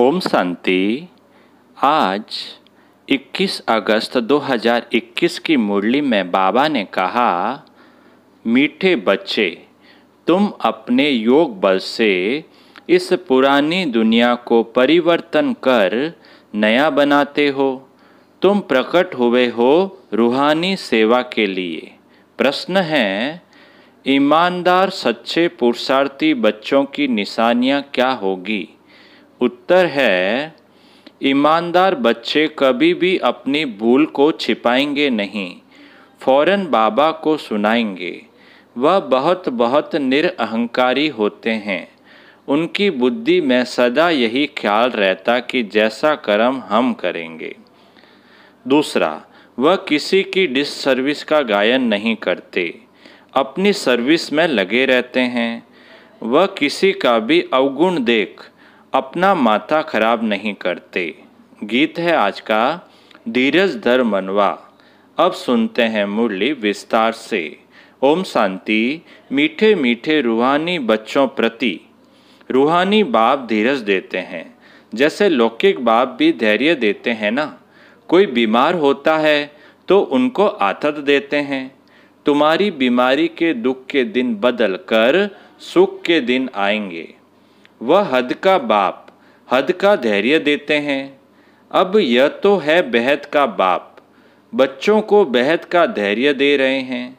ओम शांति आज 21 अगस्त 2021 की मुरली में बाबा ने कहा मीठे बच्चे तुम अपने योग बल से इस पुरानी दुनिया को परिवर्तन कर नया बनाते हो तुम प्रकट हुए हो रूहानी सेवा के लिए प्रश्न है ईमानदार सच्चे पुरुषार्थी बच्चों की निशानियाँ क्या होगी उत्तर है ईमानदार बच्चे कभी भी अपनी भूल को छिपाएंगे नहीं फौरन बाबा को सुनाएंगे वह बहुत बहुत निरअहंकारी होते हैं उनकी बुद्धि में सदा यही ख्याल रहता कि जैसा कर्म हम करेंगे दूसरा वह किसी की डिससर्विस का गायन नहीं करते अपनी सर्विस में लगे रहते हैं वह किसी का भी अवगुण देख अपना माथा खराब नहीं करते गीत है आज का धीरज धर मनवा अब सुनते हैं मुरली विस्तार से ओम शांति मीठे मीठे रूहानी बच्चों प्रति रूहानी बाप धीरज देते हैं जैसे लौकिक बाप भी धैर्य देते हैं ना कोई बीमार होता है तो उनको आतत देते हैं तुम्हारी बीमारी के दुख के दिन बदल कर सुख के दिन आएंगे वह हद का बाप हद का धैर्य देते हैं अब यह तो है बेहद का बाप बच्चों को बेहद का धैर्य दे रहे हैं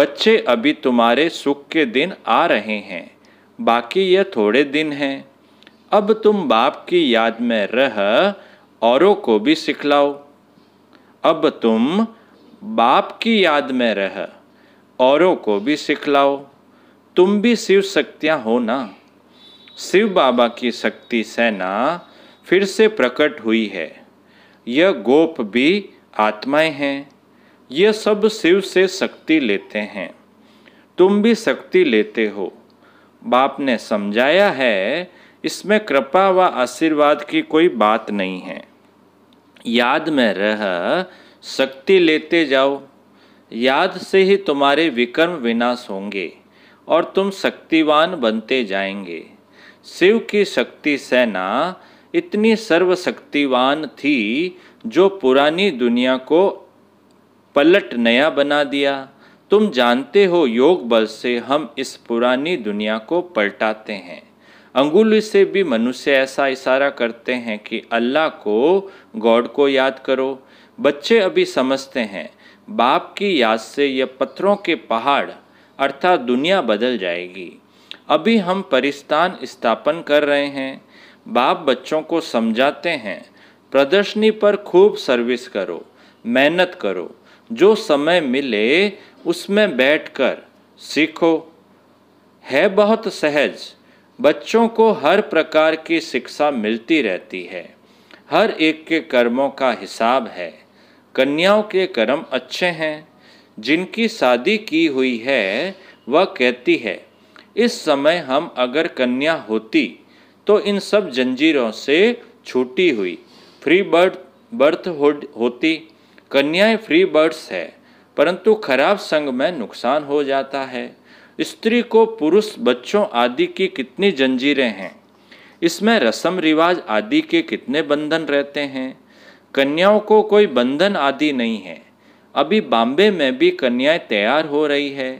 बच्चे अभी तुम्हारे सुख के दिन आ रहे हैं बाकी यह थोड़े दिन हैं अब तुम बाप की याद में रह औरों को भी सिखलाओ अब तुम बाप की याद में रह औरों को भी सिखलाओ तुम भी शिव शक्तियाँ हो ना शिव बाबा की शक्ति सेना फिर से प्रकट हुई है यह गोप भी आत्माएं हैं यह सब शिव से शक्ति लेते हैं तुम भी शक्ति लेते हो बाप ने समझाया है इसमें कृपा व आशीर्वाद की कोई बात नहीं है याद में रह शक्ति लेते जाओ याद से ही तुम्हारे विकर्म विनाश होंगे और तुम शक्तिवान बनते जाएंगे शिव की शक्ति सेना इतनी सर्वशक्तिवान थी जो पुरानी दुनिया को पलट नया बना दिया तुम जानते हो योग बल से हम इस पुरानी दुनिया को पलटाते हैं अंगुल से भी मनुष्य ऐसा इशारा करते हैं कि अल्लाह को गॉड को याद करो बच्चे अभी समझते हैं बाप की याद से यह पत्थरों के पहाड़ अर्थात दुनिया बदल जाएगी अभी हम परिस्थान स्थापन कर रहे हैं बाप बच्चों को समझाते हैं प्रदर्शनी पर खूब सर्विस करो मेहनत करो जो समय मिले उसमें बैठकर सीखो है बहुत सहज बच्चों को हर प्रकार की शिक्षा मिलती रहती है हर एक के कर्मों का हिसाब है कन्याओं के कर्म अच्छे हैं जिनकी शादी की हुई है वह कहती है इस समय हम अगर कन्या होती तो इन सब जंजीरों से छूटी हुई फ्री बर्थ बर्थ हो, होती कन्याएं फ्री बर्ड्स है परंतु खराब संग में नुकसान हो जाता है स्त्री को पुरुष बच्चों आदि की कितनी जंजीरें हैं इसमें रसम रिवाज आदि के कितने बंधन रहते हैं कन्याओं को कोई बंधन आदि नहीं है अभी बॉम्बे में भी कन्याएं तैयार हो रही है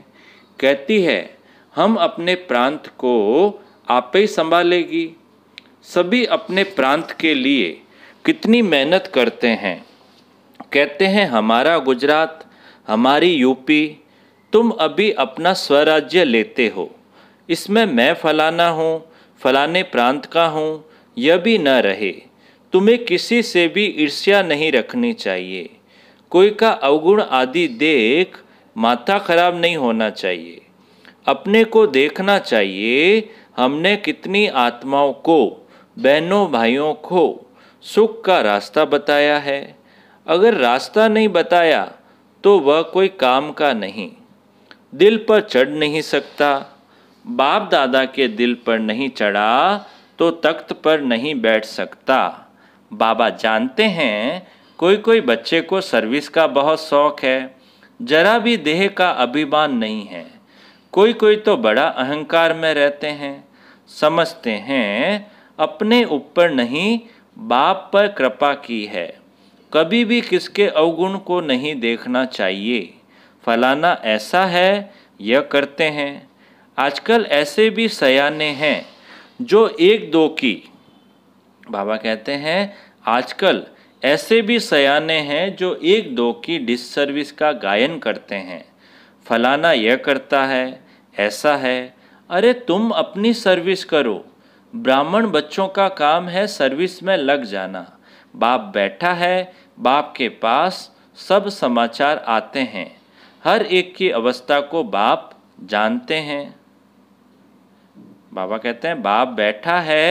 कहती है हम अपने प्रांत को आप ही संभालेगी सभी अपने प्रांत के लिए कितनी मेहनत करते हैं कहते हैं हमारा गुजरात हमारी यूपी तुम अभी अपना स्वराज्य लेते हो इसमें मैं फलाना हूँ फलाने प्रांत का हूँ यह भी न रहे तुम्हें किसी से भी ईर्ष्या नहीं रखनी चाहिए कोई का अवगुण आदि देख माथा खराब नहीं होना चाहिए अपने को देखना चाहिए हमने कितनी आत्माओं को बहनों भाइयों को सुख का रास्ता बताया है अगर रास्ता नहीं बताया तो वह कोई काम का नहीं दिल पर चढ़ नहीं सकता बाप दादा के दिल पर नहीं चढ़ा तो तख्त पर नहीं बैठ सकता बाबा जानते हैं कोई कोई बच्चे को सर्विस का बहुत शौक है जरा भी देह का अभिमान नहीं है कोई कोई तो बड़ा अहंकार में रहते हैं समझते हैं अपने ऊपर नहीं बाप पर कृपा की है कभी भी किसके अवगुण को नहीं देखना चाहिए फलाना ऐसा है यह करते हैं आजकल ऐसे भी सयाने हैं जो एक दो की बाबा कहते हैं आजकल ऐसे भी सयाने हैं जो एक दो की डिससर्विस का गायन करते हैं फलाना यह करता है ऐसा है अरे तुम अपनी सर्विस करो ब्राह्मण बच्चों का काम है सर्विस में लग जाना बाप बैठा है बाप के पास सब समाचार आते हैं हर एक की अवस्था को बाप जानते हैं बाबा कहते हैं बाप बैठा है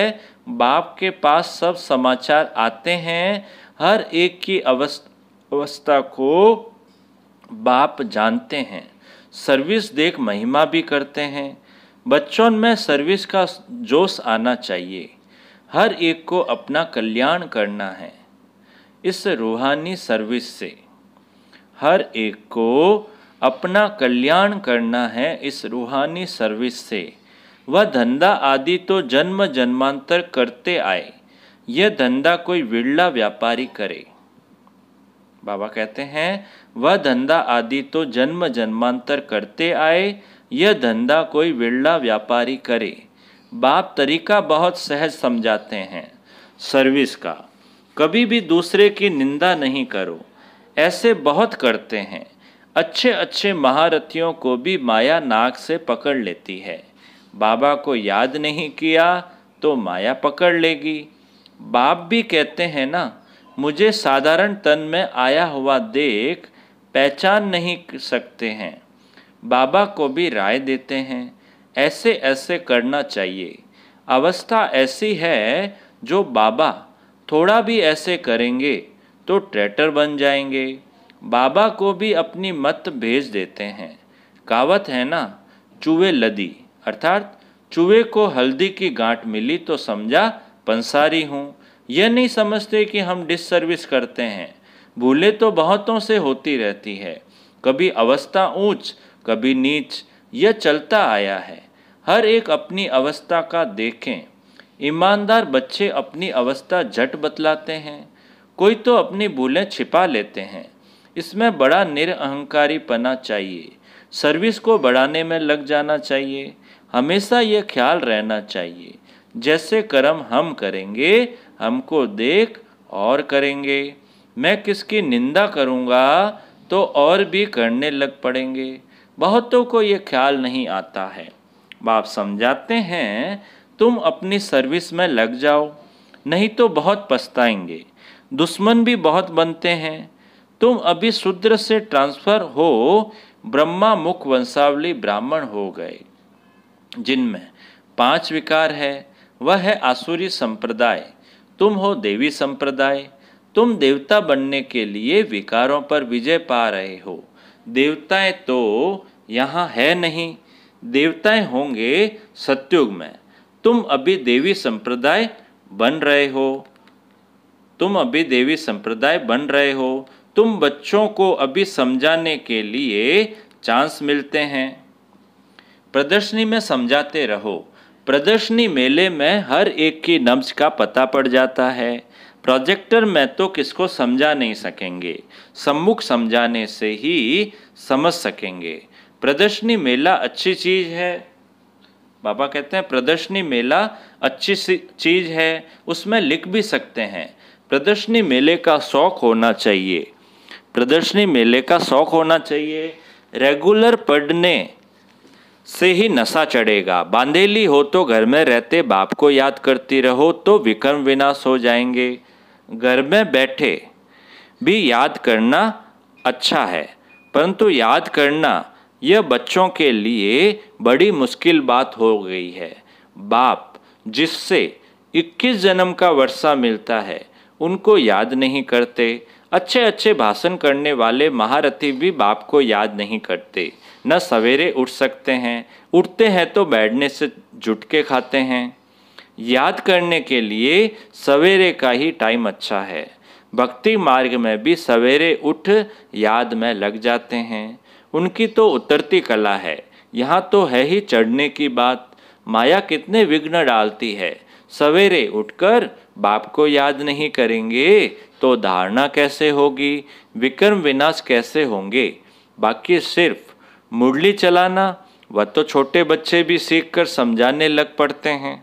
बाप के पास सब समाचार आते हैं हर एक की अवस्था को बाप जानते हैं सर्विस देख महिमा भी करते हैं बच्चों में सर्विस का जोश आना चाहिए हर एक को अपना कल्याण करना है इस रूहानी सर्विस से हर एक को अपना कल्याण करना है इस रूहानी सर्विस से वह धंधा आदि तो जन्म जन्मांतर करते आए यह धंधा कोई विरला व्यापारी करे बाबा कहते हैं वह धंधा आदि तो जन्म जन्मांतर करते आए यह धंधा कोई विरला व्यापारी करे बाप तरीका बहुत सहज समझाते हैं सर्विस का कभी भी दूसरे की निंदा नहीं करो ऐसे बहुत करते हैं अच्छे अच्छे महारथियों को भी माया नाक से पकड़ लेती है बाबा को याद नहीं किया तो माया पकड़ लेगी बाप भी कहते हैं ना मुझे साधारण तन में आया हुआ देख पहचान नहीं सकते हैं बाबा को भी राय देते हैं ऐसे ऐसे करना चाहिए अवस्था ऐसी है जो बाबा थोड़ा भी ऐसे करेंगे तो ट्रैक्टर बन जाएंगे बाबा को भी अपनी मत भेज देते हैं कावत है ना चूहे लदी अर्थात चूहे को हल्दी की गांठ मिली तो समझा पंसारी हूँ यह नहीं समझते कि हम डिससर्विस करते हैं भूले तो बहुतों से होती रहती है कभी अवस्था ऊंच कभी नीच यह चलता आया है हर एक अपनी अवस्था का देखें ईमानदार बच्चे अपनी अवस्था झट बतलाते हैं कोई तो अपनी भूलें छिपा लेते हैं इसमें बड़ा पना चाहिए सर्विस को बढ़ाने में लग जाना चाहिए हमेशा यह ख्याल रहना चाहिए जैसे कर्म हम करेंगे हमको देख और करेंगे मैं किसकी निंदा करूँगा तो और भी करने लग पड़ेंगे बहुतों को ये ख्याल नहीं आता है बाप समझाते हैं तुम अपनी सर्विस में लग जाओ नहीं तो बहुत पछताएंगे दुश्मन भी बहुत बनते हैं तुम अभी शूद्र से ट्रांसफर हो ब्रह्मा मुख वंशावली ब्राह्मण हो गए जिनमें पांच विकार है वह है आसुरी संप्रदाय तुम हो देवी संप्रदाय तुम देवता बनने के लिए विकारों पर विजय पा रहे हो देवताएं तो यहाँ है नहीं देवताएं होंगे सत्युग में तुम अभी देवी संप्रदाय बन रहे हो तुम अभी देवी संप्रदाय बन रहे हो तुम बच्चों को अभी समझाने के लिए चांस मिलते हैं प्रदर्शनी में समझाते रहो प्रदर्शनी मेले में हर एक की नब्ज का पता पड़ जाता है प्रोजेक्टर में तो किसको समझा नहीं सकेंगे सम्मुख समझाने से ही समझ सकेंगे प्रदर्शनी मेला अच्छी चीज़ है बाबा कहते हैं प्रदर्शनी मेला अच्छी चीज़ है उसमें लिख भी सकते हैं प्रदर्शनी मेले का शौक़ होना चाहिए प्रदर्शनी मेले का शौक़ होना चाहिए रेगुलर पढ़ने से ही नशा चढ़ेगा बांदेली हो तो घर में रहते बाप को याद करती रहो तो विक्रम विनाश हो जाएंगे घर में बैठे भी याद करना अच्छा है परंतु याद करना यह बच्चों के लिए बड़ी मुश्किल बात हो गई है बाप जिससे 21 जन्म का वर्षा मिलता है उनको याद नहीं करते अच्छे अच्छे भाषण करने वाले महारथी भी बाप को याद नहीं करते न सवेरे उठ सकते हैं उठते हैं तो बैठने से जुटके खाते हैं याद करने के लिए सवेरे का ही टाइम अच्छा है भक्ति मार्ग में भी सवेरे उठ याद में लग जाते हैं उनकी तो उतरती कला है यहाँ तो है ही चढ़ने की बात माया कितने विघ्न डालती है सवेरे उठकर बाप को याद नहीं करेंगे तो धारणा कैसे होगी विक्रम विनाश कैसे होंगे बाकी सिर्फ मुरली चलाना वह तो छोटे बच्चे भी सीख कर समझाने लग पड़ते हैं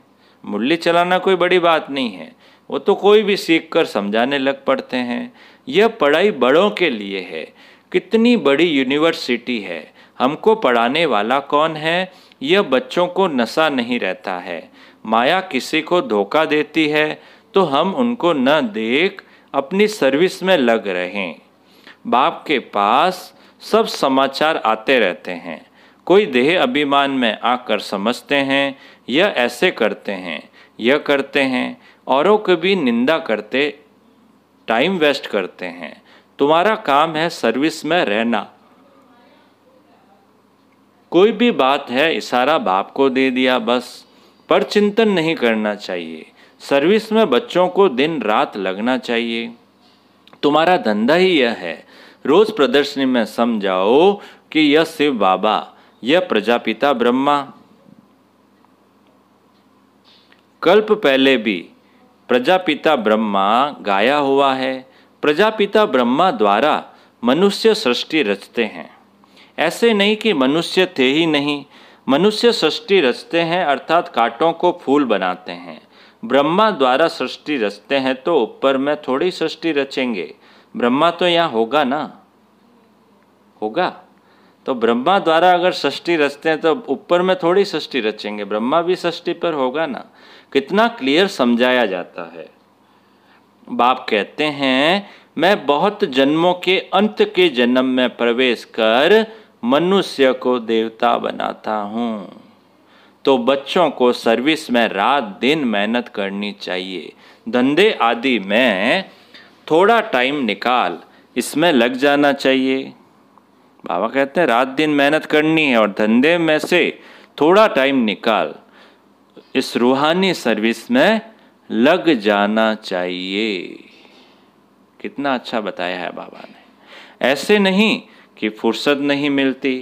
मुरली चलाना कोई बड़ी बात नहीं है वो तो कोई भी सीख कर समझाने लग पड़ते हैं यह पढ़ाई बड़ों के लिए है कितनी बड़ी यूनिवर्सिटी है हमको पढ़ाने वाला कौन है यह बच्चों को नशा नहीं रहता है माया किसी को धोखा देती है तो हम उनको न देख अपनी सर्विस में लग रहें बाप के पास सब समाचार आते रहते हैं कोई देह अभिमान में आकर समझते हैं यह ऐसे करते हैं यह करते हैं औरों की भी निंदा करते टाइम वेस्ट करते हैं तुम्हारा काम है सर्विस में रहना कोई भी बात है इशारा बाप को दे दिया बस पर चिंतन नहीं करना चाहिए सर्विस में बच्चों को दिन रात लगना चाहिए तुम्हारा धंधा ही यह है रोज प्रदर्शनी में समझाओ कि यह शिव बाबा यह प्रजापिता ब्रह्मा कल्प पहले भी प्रजापिता ब्रह्मा गाया हुआ है प्रजापिता ब्रह्मा द्वारा मनुष्य सृष्टि रचते हैं ऐसे नहीं कि मनुष्य थे ही नहीं मनुष्य सृष्टि रचते हैं अर्थात कांटों को फूल बनाते हैं ब्रह्मा द्वारा सृष्टि रचते हैं तो ऊपर में थोड़ी सृष्टि रचेंगे ब्रह्मा तो यहाँ होगा ना होगा तो ब्रह्मा द्वारा अगर सृष्टि रचते हैं तो ऊपर में थोड़ी सृष्टि रचेंगे ब्रह्मा भी सृष्टि पर होगा ना कितना क्लियर समझाया जाता है बाप कहते हैं मैं बहुत जन्मों के अंत के जन्म में प्रवेश कर मनुष्य को देवता बनाता हूं तो बच्चों को सर्विस में रात दिन मेहनत करनी चाहिए धंधे आदि में थोड़ा टाइम निकाल इसमें लग जाना चाहिए बाबा कहते हैं रात दिन मेहनत करनी है और धंधे में से थोड़ा टाइम निकाल इस रूहानी सर्विस में लग जाना चाहिए कितना अच्छा बताया है बाबा ने ऐसे नहीं कि फुर्सत नहीं मिलती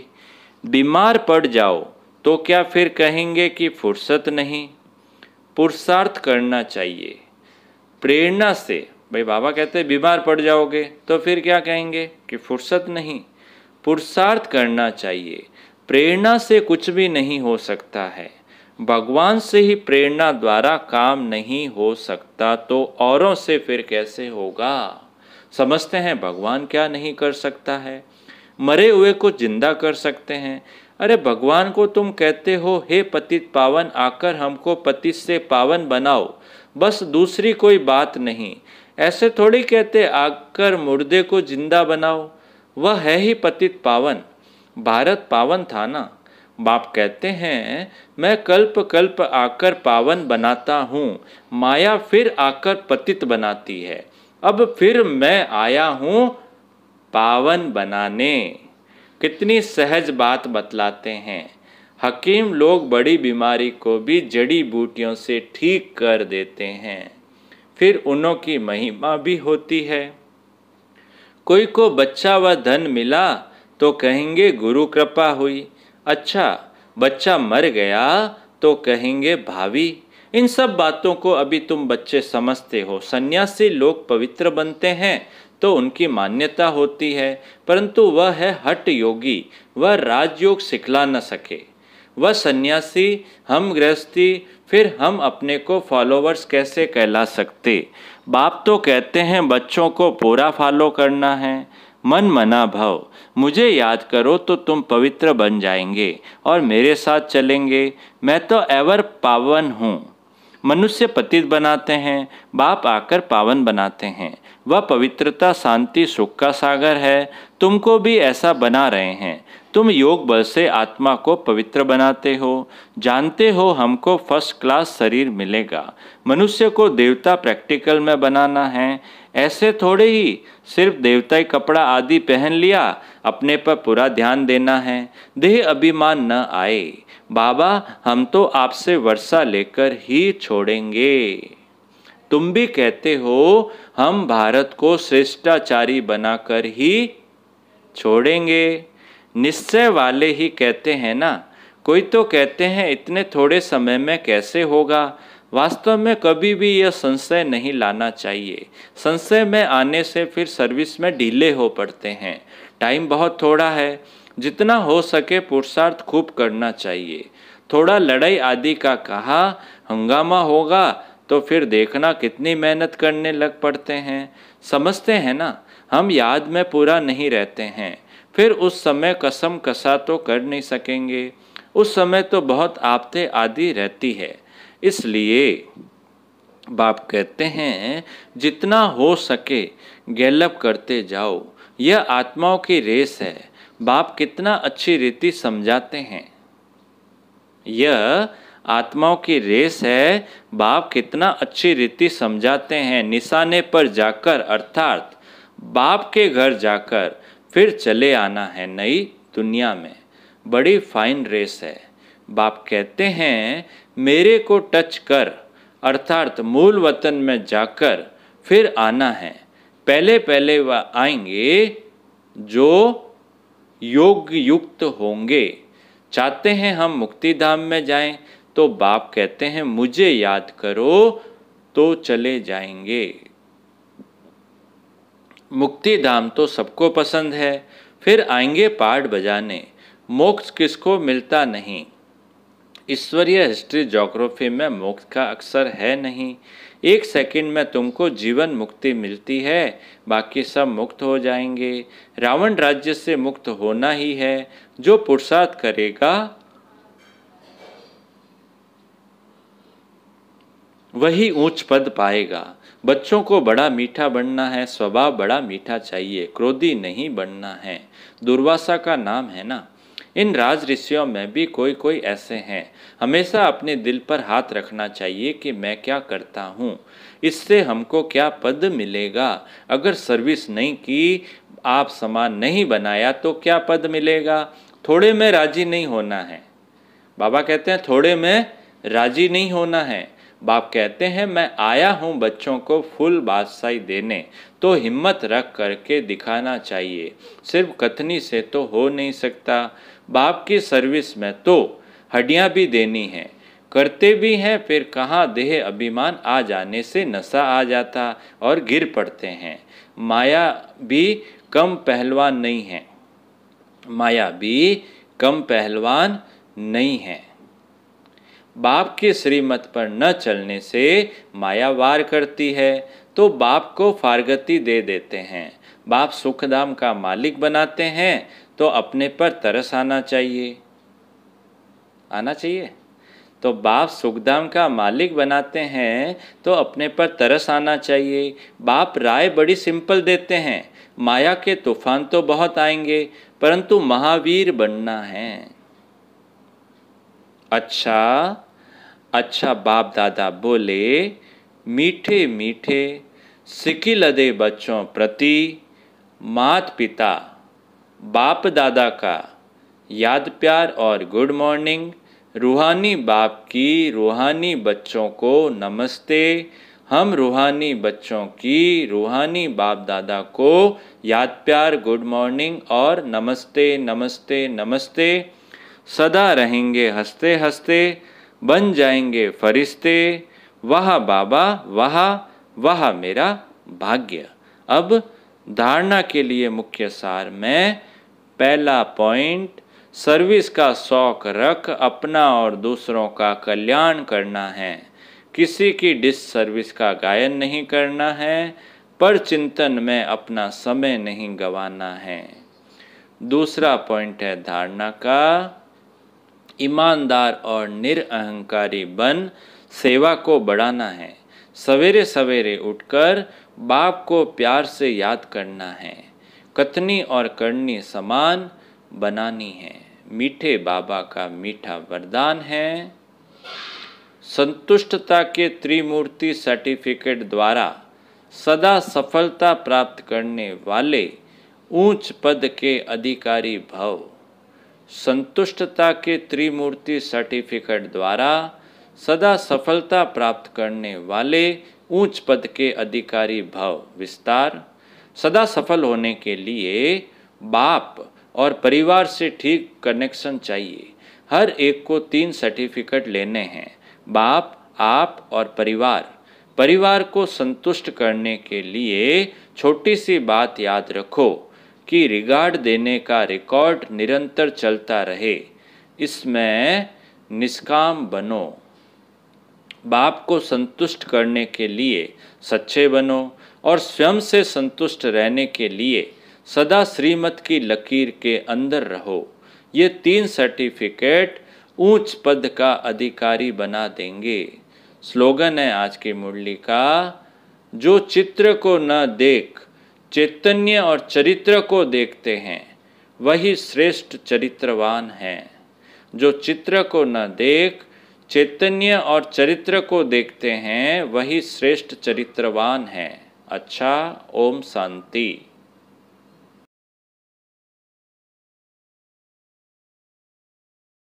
बीमार पड़ जाओ तो क्या फिर कहेंगे कि फुर्सत नहीं पुरुषार्थ करना चाहिए प्रेरणा से भाई बाबा कहते हैं बीमार पड़ जाओगे तो फिर क्या कहेंगे कि फुर्सत नहीं पुरुषार्थ करना चाहिए प्रेरणा से कुछ भी नहीं हो सकता है भगवान से ही प्रेरणा द्वारा काम नहीं हो सकता तो औरों से फिर कैसे होगा समझते हैं भगवान क्या नहीं कर सकता है मरे हुए को जिंदा कर सकते हैं अरे भगवान को तुम कहते हो हे पतित पावन आकर हमको पति से पावन बनाओ बस दूसरी कोई बात नहीं ऐसे थोड़ी कहते आकर मुर्दे को जिंदा बनाओ वह है ही पतित पावन भारत पावन था ना बाप कहते हैं मैं कल्प कल्प आकर पावन बनाता हूँ माया फिर आकर पतित बनाती है अब फिर मैं आया हूँ पावन बनाने कितनी सहज बात बतलाते हैं हकीम लोग बड़ी बीमारी को भी जड़ी बूटियों से ठीक कर देते हैं फिर उनों की महिमा भी होती है कोई को बच्चा व धन मिला तो कहेंगे गुरु कृपा हुई अच्छा बच्चा मर गया तो कहेंगे भावी इन सब बातों को अभी तुम बच्चे समझते हो सन्यासी लोग पवित्र बनते हैं तो उनकी मान्यता होती है परंतु वह है हट योगी वह राजयोग सिखला न सके वह सन्यासी हम गृहस्थी फिर हम अपने को फॉलोवर्स कैसे कहला सकते बाप तो कहते हैं बच्चों को पूरा फॉलो करना है मन मना भाव मुझे याद करो तो तुम पवित्र बन जाएंगे और मेरे साथ चलेंगे मैं तो एवर पावन हूँ मनुष्य पतित बनाते हैं बाप आकर पावन बनाते हैं वह पवित्रता शांति सुख का सागर है तुमको भी ऐसा बना रहे हैं तुम योग बल से आत्मा को पवित्र बनाते हो जानते हो हमको फर्स्ट क्लास शरीर मिलेगा मनुष्य को देवता प्रैक्टिकल में बनाना है ऐसे थोड़े ही सिर्फ देवताई कपड़ा आदि पहन लिया अपने पर पूरा ध्यान देना है देह अभिमान न आए बाबा हम तो आपसे वर्षा लेकर ही छोड़ेंगे तुम भी कहते हो हम भारत को श्रेष्ठाचारी बनाकर ही छोड़ेंगे निश्चय वाले ही कहते हैं ना कोई तो कहते हैं इतने थोड़े समय में कैसे होगा वास्तव में कभी भी यह संशय नहीं लाना चाहिए संशय में आने से फिर सर्विस में ढीले हो पड़ते हैं टाइम बहुत थोड़ा है जितना हो सके पुरुषार्थ खूब करना चाहिए थोड़ा लड़ाई आदि का कहा हंगामा होगा तो फिर देखना कितनी मेहनत करने लग पड़ते हैं समझते हैं ना हम याद में पूरा नहीं रहते हैं फिर उस समय कसम कसा तो कर नहीं सकेंगे उस समय तो बहुत आपते आदि रहती है इसलिए बाप कहते हैं जितना हो सके गैलप करते जाओ यह आत्माओं की रेस है बाप कितना अच्छी रीति समझाते हैं यह आत्माओं की रेस है बाप कितना अच्छी रीति समझाते हैं निशाने पर जाकर अर्थात बाप के घर जाकर फिर चले आना है नई दुनिया में बड़ी फाइन रेस है बाप कहते हैं मेरे को टच कर अर्थात मूल वतन में जाकर फिर आना है पहले पहले वह आएंगे जो योग युक्त होंगे चाहते हैं हम मुक्ति धाम में जाएं तो बाप कहते हैं मुझे याद करो तो चले जाएंगे मुक्ति धाम तो सबको पसंद है फिर आएंगे पाठ बजाने मोक्ष किसको मिलता नहीं ईश्वरीय हिस्ट्री जोग्राफी में मोक्ष का अक्सर है नहीं एक सेकंड में तुमको जीवन मुक्ति मिलती है बाकी सब मुक्त हो जाएंगे रावण राज्य से मुक्त होना ही है जो पुरुषार्थ करेगा वही ऊंच पद पाएगा बच्चों को बड़ा मीठा बनना है स्वभाव बड़ा मीठा चाहिए क्रोधी नहीं बनना है दुर्वासा का नाम है ना इन राज ऋषियों में भी कोई कोई ऐसे हैं हमेशा अपने दिल पर हाथ रखना चाहिए कि मैं क्या करता हूँ इससे हमको क्या पद मिलेगा अगर सर्विस नहीं की आप समान नहीं बनाया तो क्या पद मिलेगा थोड़े में राजी नहीं होना है बाबा कहते हैं थोड़े में राजी नहीं होना है बाप कहते हैं मैं आया हूँ बच्चों को फुल बादशाही देने तो हिम्मत रख करके दिखाना चाहिए सिर्फ कथनी से तो हो नहीं सकता बाप की सर्विस में तो हड्डियाँ भी देनी हैं करते भी हैं फिर कहाँ देह अभिमान आ जाने से नशा आ जाता और गिर पड़ते हैं माया भी कम पहलवान नहीं है माया भी कम पहलवान नहीं है बाप के श्रीमत पर न चलने से माया वार करती है तो बाप को फारगति दे देते हैं बाप सुखधाम का मालिक बनाते हैं तो अपने पर तरस आना चाहिए आना चाहिए तो बाप सुखधाम का मालिक बनाते हैं तो अपने पर तरस आना चाहिए बाप राय बड़ी सिंपल देते हैं माया के तूफान तो बहुत आएंगे परंतु महावीर बनना है अच्छा अच्छा बाप दादा बोले मीठे मीठे लदे बच्चों प्रति मात पिता बाप दादा का याद प्यार और गुड मॉर्निंग रूहानी बाप की रूहानी बच्चों को नमस्ते हम रूहानी बच्चों की रूहानी बाप दादा को याद प्यार गुड मॉर्निंग और नमस्ते नमस्ते नमस्ते सदा रहेंगे हंसते हंसते बन जाएंगे फरिश्ते वह बाबा वह वह मेरा भाग्य अब धारणा के लिए मुख्य सार में पहला पॉइंट सर्विस का शौक रख अपना और दूसरों का कल्याण करना है किसी की डिस सर्विस का गायन नहीं करना है पर चिंतन में अपना समय नहीं गंवाना है दूसरा पॉइंट है धारणा का ईमानदार और निरअहकारी बन सेवा को बढ़ाना है सवेरे सवेरे उठकर बाप को प्यार से याद करना है कथनी और करनी समान बनानी है मीठे बाबा का मीठा वरदान है संतुष्टता के त्रिमूर्ति सर्टिफिकेट द्वारा सदा सफलता प्राप्त करने वाले ऊंच पद के अधिकारी भव संतुष्टता के त्रिमूर्ति सर्टिफिकेट द्वारा सदा सफलता प्राप्त करने वाले ऊंच पद के अधिकारी भव विस्तार सदा सफल होने के लिए बाप और परिवार से ठीक कनेक्शन चाहिए हर एक को तीन सर्टिफिकेट लेने हैं बाप आप और परिवार परिवार को संतुष्ट करने के लिए छोटी सी बात याद रखो की रिगार्ड देने का रिकॉर्ड निरंतर चलता रहे इसमें निष्काम बनो बाप को संतुष्ट करने के लिए सच्चे बनो और स्वयं से संतुष्ट रहने के लिए सदा श्रीमत की लकीर के अंदर रहो ये तीन सर्टिफिकेट ऊंच पद का अधिकारी बना देंगे स्लोगन है आज की मुरली का जो चित्र को न देख चैतन्य और चरित्र को देखते हैं वही श्रेष्ठ चरित्रवान हैं जो चित्र को न देख चैतन्य और चरित्र को देखते हैं वही श्रेष्ठ चरित्रवान हैं अच्छा ओम शांति